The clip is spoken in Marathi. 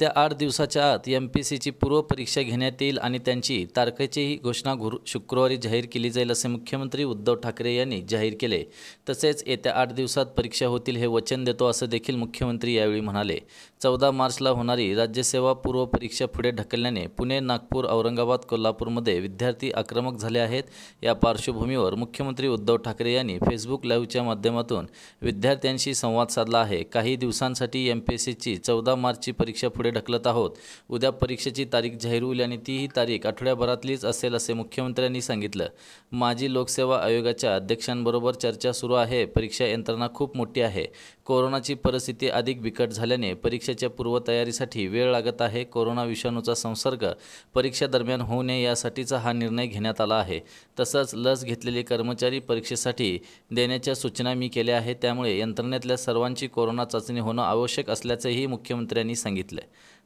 त्या आठ दिवसाच्या आत एम पी सीची पूर्वपरीक्षा घेण्यात येईल आणि त्यांची तारखेचीही घोषणा गुरु शुक्रवारी जाहीर केली जाईल असे मुख्यमंत्री उद्धव ठाकरे यांनी जाहीर केले तसेच येत्या आठ दिवसात परीक्षा होतील हे वचन देतो असं देखील मुख्यमंत्री यावेळी म्हणाले चौदा मार्चला होणारी राज्यसेवा पूर्वपरीक्षा पुढे ढकलल्याने पुणे नागपूर औरंगाबाद कोल्हापूरमध्ये विद्यार्थी आक्रमक झाले आहेत या पार्श्वभूमीवर मुख्यमंत्री उद्धव ठाकरे यांनी फेसबुक लाईव्हच्या माध्यमातून विद्यार्थ्यांशी संवाद साधला आहे काही दिवसांसाठी एम पी सीची चौदा मार्चची परीक्षा पुढे ढकलत आहोत उद्या परीक्षेची तारीख जाहीर होईल आणि तीही तारीख आठवड्याभरातलीच असेल असे मुख्यमंत्र्यांनी सांगितलं माजी लोकसेवा आयोगाच्या अध्यक्षांबरोबर चर्चा सुरू आहे परीक्षा यंत्रणा खूप मोठी आहे कोरोनाची परिस्थिती अधिक बिकट झाल्याने परीक्षेच्या पूर्वतयारीसाठी वेळ लागत आहे कोरोना विषाणूचा संसर्ग परीक्षेदरम्यान होऊ नये यासाठीचा हा निर्णय घेण्यात आला आहे तसंच लस घेतलेले कर्मचारी परीक्षेसाठी देण्याच्या सूचना मी केल्या आहेत त्यामुळे यंत्रणेतल्या सर्वांची कोरोना चाचणी होणं आवश्यक असल्याचंही मुख्यमंत्र्यांनी सांगितलं